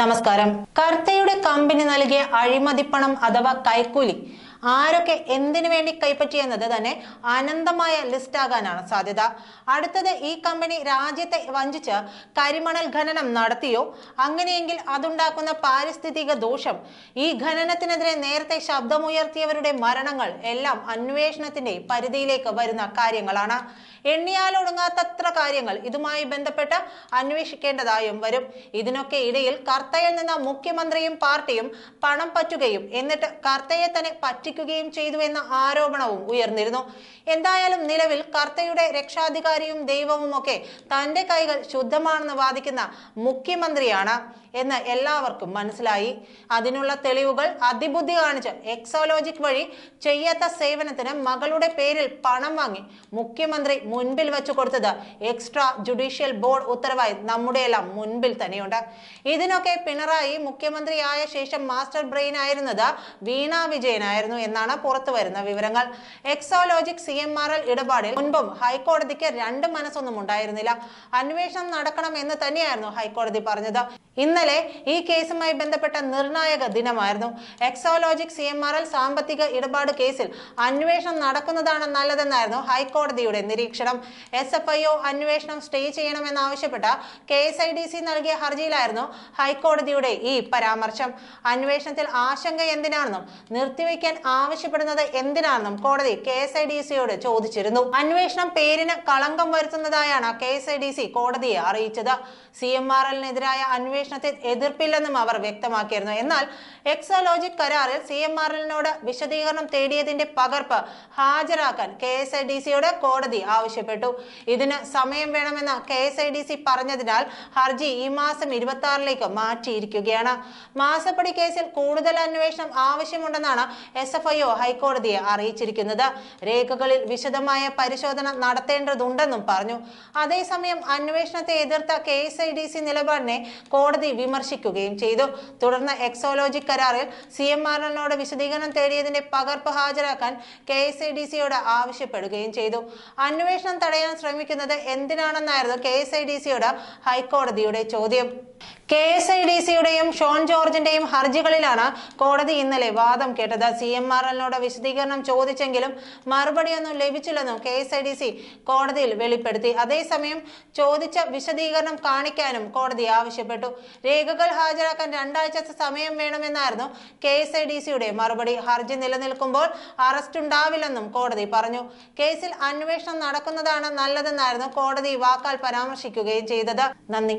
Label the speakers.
Speaker 1: നമസ്കാരം കർത്തയുടെ കമ്പനി നൽകിയ അഴിമതിപ്പണം അഥവാ കൈക്കൂലി ആരൊക്കെ എന്തിനു വേണ്ടി എന്നത് തന്നെ അനന്തമായ ലിസ്റ്റ് ആകാനാണ് സാധ്യത അടുത്തത് ഈ കമ്പനി രാജ്യത്തെ വഞ്ചിച്ച് കരിമണൽ ഖനനം നടത്തിയോ അങ്ങനെയെങ്കിൽ അതുണ്ടാക്കുന്ന പാരിസ്ഥിതിക ദോഷം ഈ ഖനനത്തിനെതിരെ നേരത്തെ ശബ്ദമുയർത്തിയവരുടെ മരണങ്ങൾ എല്ലാം അന്വേഷണത്തിന്റെ പരിധിയിലേക്ക് വരുന്ന കാര്യങ്ങളാണ് എണ്ണിയാലൊടുങ്ങാത്തത്ര കാര്യങ്ങൾ ഇതുമായി ബന്ധപ്പെട്ട് അന്വേഷിക്കേണ്ടതായും വരും ഇതിനൊക്കെ ഇടയിൽ കർത്തയിൽ നിന്ന് മുഖ്യമന്ത്രിയും പാർട്ടിയും പണം പറ്റുകയും എന്നിട്ട് കർത്തയെ തന്നെ പറ്റി പ്രവർത്തിക്കുകയും ചെയ്തുവെന്ന ആരോപണവും ഉയർന്നിരുന്നു എന്തായാലും നിലവിൽ കർത്തയുടെ രക്ഷാധികാരിയും ദൈവവുമൊക്കെ തന്റെ കൈകൾ ശുദ്ധമാണെന്ന് വാദിക്കുന്ന മുഖ്യമന്ത്രിയാണ് എന്ന് എല്ലാവർക്കും മനസ്സിലായി അതിനുള്ള തെളിവുകൾ അതിബുദ്ധി കാണിച്ച് എക്സോലോജിക് വഴി ചെയ്യാത്ത സേവനത്തിന് മകളുടെ പേരിൽ പണം വാങ്ങി മുഖ്യമന്ത്രി മുൻപിൽ വെച്ചു കൊടുത്തത് എക്സ്ട്രാ ജുഡീഷ്യൽ ബോർഡ് ഉത്തരവായി നമ്മുടെ എല്ലാം മുൻപിൽ തന്നെയുണ്ട് ഇതിനൊക്കെ പിണറായി മുഖ്യമന്ത്രിയായ ശേഷം മാസ്റ്റർ ബ്രെയിൻ ആയിരുന്നത് വീണ വിജയനായിരുന്നു എന്നാണ് പുറത്തു വരുന്ന വിവരങ്ങൾ Exalogic C M R L ഇടപാടിൽ മുൻപും ഹൈക്കോടതിക്ക് രണ്ട് മനസ്സൊന്നും ഉണ്ടായിരുന്നില്ല അന്വേഷണം നടക്കണം എന്ന് തന്നെയായിരുന്നു ഹൈക്കോടതി പറഞ്ഞത് ഇന്നലെ ഈ കേസുമായി ബന്ധപ്പെട്ട നിർണായക ദിനമായിരുന്നു Exalogic C M R L സാമ്പത്തിക ഇടപാട് കേസിൽ അന്വേഷണം നടക്കുന്നതാണ് നല്ലതെന്നായിരുന്നു ഹൈക്കോടതിയുടെ നിരീക്ഷണം എസ് എഫ് ഐ ഒ അന്വേഷണം സ്റ്റേ ചെയ്യണമെന്നാവശ്യപ്പെട്ട K S I D C നൽകിയ ഹർജിയിലായിരുന്നു ഹൈക്കോടതിയുടെ ഈ പരാമർശം അന്വേഷണത്തിൽ ആശങ്ക എന്തിനാണെന്നും നിർത്തിവെക്കാൻ ആവശ്യപ്പെടുന്നത് എന്തിനാണെന്നും കോടതി കെ എസ് ഐ ഡി സിയോട് ചോദിച്ചിരുന്നു അന്വേഷണം പേരിന് കളങ്കം വരുത്തുന്നതായാണ് K S I D C കോടതിയെ അറിയിച്ചത് സി എം ആർ എല്ലിനെതിരായ അന്വേഷണത്തെ എതിർപ്പില്ലെന്നും അവർ വ്യക്തമാക്കിയിരുന്നു എന്നാൽ എക്സോലോജിക് കരാറിൽ സി എം ആർ എല്ലിനോട് വിശദീകരണം തേടിയതിന്റെ പകർപ്പ് ഹാജരാക്കാൻ കെ എസ് ഐ ഡി സിയോട് കോടതി ആവശ്യപ്പെട്ടു ഇതിന് സമയം വേണമെന്ന് K S I D C പറഞ്ഞതിനാൽ ഹർജി ഈ മാസം ഇരുപത്തി ആറിലേക്ക് മാറ്റിയിരിക്കുകയാണ് മാസപ്പടി കേസിൽ കൂടുതൽ അന്വേഷണം ആവശ്യമുണ്ടെന്നാണ് എസ് എസ് ഹൈക്കോടതിയെ അറിയിച്ചിരിക്കുന്നത് രേഖകളിൽ വിശദമായ പരിശോധന നടത്തേണ്ടതുണ്ടെന്നും പറഞ്ഞു അതേസമയം അന്വേഷണത്തെ എതിർത്ത K S I D C നിലപാടിനെ കോടതി വിമർശിക്കുകയും ചെയ്തു തുടർന്ന് എക്സോളോജി കരാറിൽ സി എം ആർ വിശദീകരണം തേടിയതിന്റെ പകർപ്പ് ഹാജരാക്കാൻ കെ എസ് ഐ ഡി സിയോട് ആവശ്യപ്പെടുകയും ചെയ്തു അന്വേഷണം തടയാൻ ശ്രമിക്കുന്നത് എന്തിനാണെന്നായിരുന്നു കെ എസ് ഐ ഡി സിയോട് ഹൈക്കോടതിയുടെ ചോദ്യം കെ എസ് ഐ ഡി സിയുടെയും ഷോൺ ജോർജിന്റെയും ഹർജികളിലാണ് കോടതി ഇന്നലെ വാദം കേട്ടത് സി എം ആർ എല്ലിനോട് വിശദീകരണം ചോദിച്ചെങ്കിലും മറുപടിയൊന്നും ലഭിച്ചില്ലെന്നും K S I D C കോടതിയിൽ വെളിപ്പെടുത്തി അതേസമയം ചോദിച്ച വിശദീകരണം കാണിക്കാനും കോടതി ആവശ്യപ്പെട്ടു രേഖകൾ ഹാജരാക്കാൻ രണ്ടാഴ്ച സമയം വേണമെന്നായിരുന്നു കെ എസ് ഐ ഡി സിയുടെ മറുപടി ഹർജി നിലനിൽക്കുമ്പോൾ അറസ്റ്റ് ഉണ്ടാവില്ലെന്നും കോടതി പറഞ്ഞു കേസിൽ അന്വേഷണം നടക്കുന്നതാണ് നല്ലതെന്നായിരുന്നു കോടതി വാക്കാൽ പരാമർശിക്കുകയും ചെയ്തത് നന്ദി